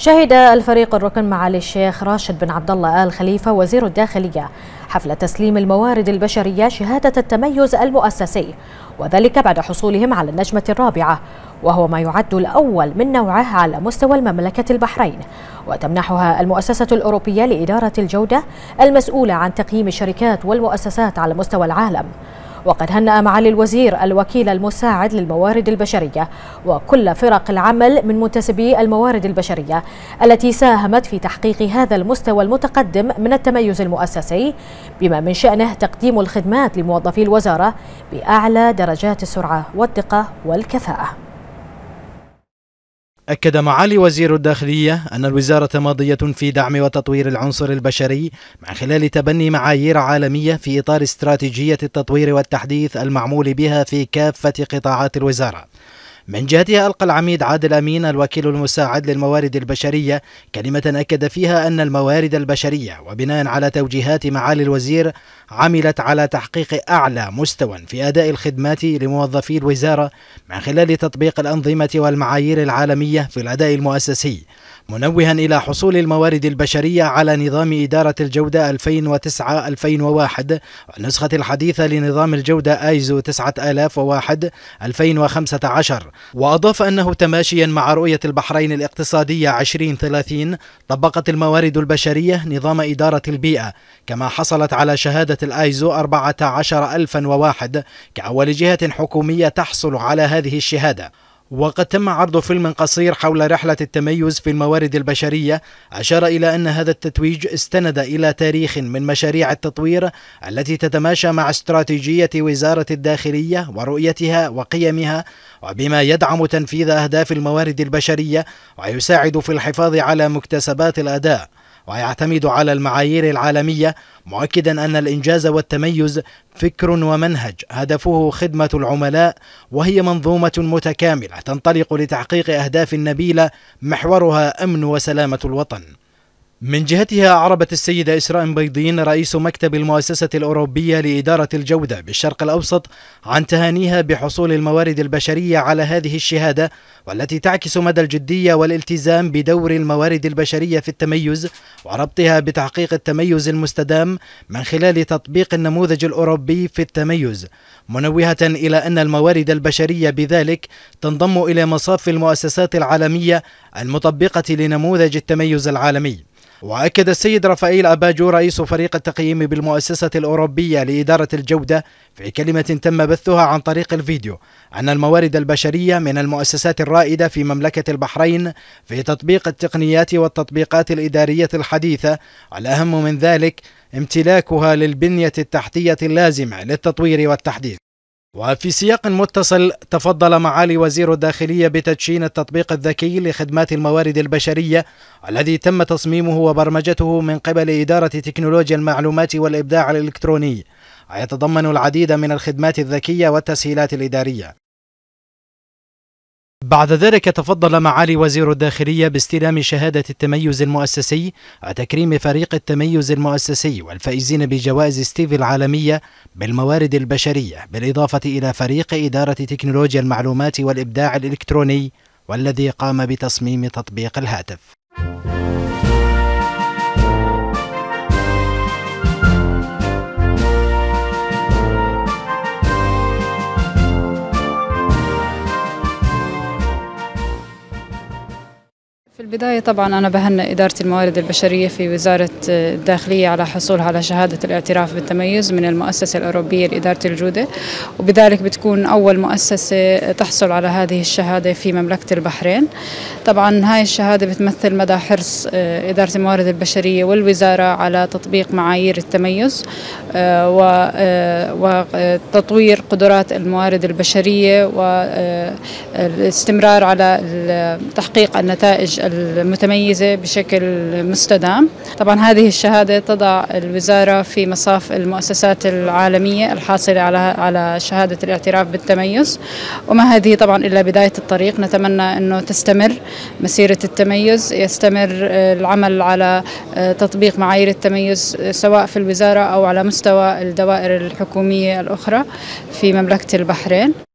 شهد الفريق الركن معالي الشيخ راشد بن عبد الله آل خليفة وزير الداخلية حفل تسليم الموارد البشرية شهادة التميز المؤسسي وذلك بعد حصولهم على النجمة الرابعة وهو ما يعد الأول من نوعه على مستوى المملكة البحرين وتمنحها المؤسسة الأوروبية لإدارة الجودة المسؤولة عن تقييم الشركات والمؤسسات على مستوى العالم وقد هنأ معالي الوزير الوكيل المساعد للموارد البشرية وكل فرق العمل من منتسبي الموارد البشرية التي ساهمت في تحقيق هذا المستوى المتقدم من التميز المؤسسي بما من شأنه تقديم الخدمات لموظفي الوزارة بأعلى درجات السرعة والدقة والكفاءة أكد معالي وزير الداخلية أن الوزارة ماضية في دعم وتطوير العنصر البشري من خلال تبني معايير عالمية في إطار استراتيجية التطوير والتحديث المعمول بها في كافة قطاعات الوزارة من جهتها ألقى العميد عادل أمين الوكيل المساعد للموارد البشرية كلمة أكد فيها أن الموارد البشرية وبناء على توجيهات معالي الوزير عملت على تحقيق أعلى مستوى في أداء الخدمات لموظفي الوزارة من خلال تطبيق الأنظمة والمعايير العالمية في الأداء المؤسسي منوها إلى حصول الموارد البشرية على نظام إدارة الجودة 2009-2001 والنسخة الحديثة لنظام الجودة آيزو 9001 2015 وأضاف أنه تماشيا مع رؤية البحرين الاقتصادية 2030 طبقت الموارد البشرية نظام إدارة البيئة كما حصلت على شهادة الآيزو 14001 كأول جهة حكومية تحصل على هذه الشهادة وقد تم عرض فيلم قصير حول رحلة التميز في الموارد البشرية أشار إلى أن هذا التتويج استند إلى تاريخ من مشاريع التطوير التي تتماشى مع استراتيجية وزارة الداخلية ورؤيتها وقيمها وبما يدعم تنفيذ أهداف الموارد البشرية ويساعد في الحفاظ على مكتسبات الأداء ويعتمد على المعايير العالمية مؤكدا أن الإنجاز والتميز فكر ومنهج هدفه خدمة العملاء وهي منظومة متكاملة تنطلق لتحقيق أهداف نبيلة محورها أمن وسلامة الوطن من جهتها أعربت السيدة إسراء بيضين رئيس مكتب المؤسسة الأوروبية لإدارة الجودة بالشرق الأوسط عن تهانيها بحصول الموارد البشرية على هذه الشهادة والتي تعكس مدى الجدية والالتزام بدور الموارد البشرية في التميز وربطها بتحقيق التميز المستدام من خلال تطبيق النموذج الأوروبي في التميز منوهة إلى أن الموارد البشرية بذلك تنضم إلى مصاف المؤسسات العالمية المطبقة لنموذج التميز العالمي وأكد السيد رفائيل أباجو رئيس فريق التقييم بالمؤسسة الأوروبية لإدارة الجودة في كلمة تم بثها عن طريق الفيديو أن الموارد البشرية من المؤسسات الرائدة في مملكة البحرين في تطبيق التقنيات والتطبيقات الإدارية الحديثة الأهم من ذلك امتلاكها للبنية التحتية اللازمة للتطوير والتحديث وفي سياق متصل تفضل معالي وزير الداخلية بتدشين التطبيق الذكي لخدمات الموارد البشرية الذي تم تصميمه وبرمجته من قبل إدارة تكنولوجيا المعلومات والإبداع الإلكتروني ويتضمن العديد من الخدمات الذكية والتسهيلات الإدارية بعد ذلك تفضل معالي وزير الداخلية باستلام شهادة التميز المؤسسي وتكريم فريق التميز المؤسسي والفائزين بجوائز ستيف العالمية بالموارد البشرية بالإضافة إلى فريق إدارة تكنولوجيا المعلومات والإبداع الإلكتروني والذي قام بتصميم تطبيق الهاتف البداية طبعا أنا بهنئ إدارة الموارد البشرية في وزارة آه، الداخلية على حصولها على شهادة الاعتراف بالتميز من المؤسسة الأوروبية لإدارة الجودة وبذلك بتكون أول مؤسسة تحصل على هذه الشهادة في مملكة البحرين طبعا هاي الشهادة بتمثل مدى حرص آه، إدارة الموارد البشرية والوزارة على تطبيق معايير التميز آه، وتطوير قدرات الموارد البشرية والاستمرار على تحقيق النتائج المتميزة بشكل مستدام طبعا هذه الشهادة تضع الوزارة في مصاف المؤسسات العالمية الحاصلة على على شهادة الاعتراف بالتميز وما هذه طبعا إلا بداية الطريق نتمنى أنه تستمر مسيرة التميز يستمر العمل على تطبيق معايير التميز سواء في الوزارة أو على مستوى الدوائر الحكومية الأخرى في مملكة البحرين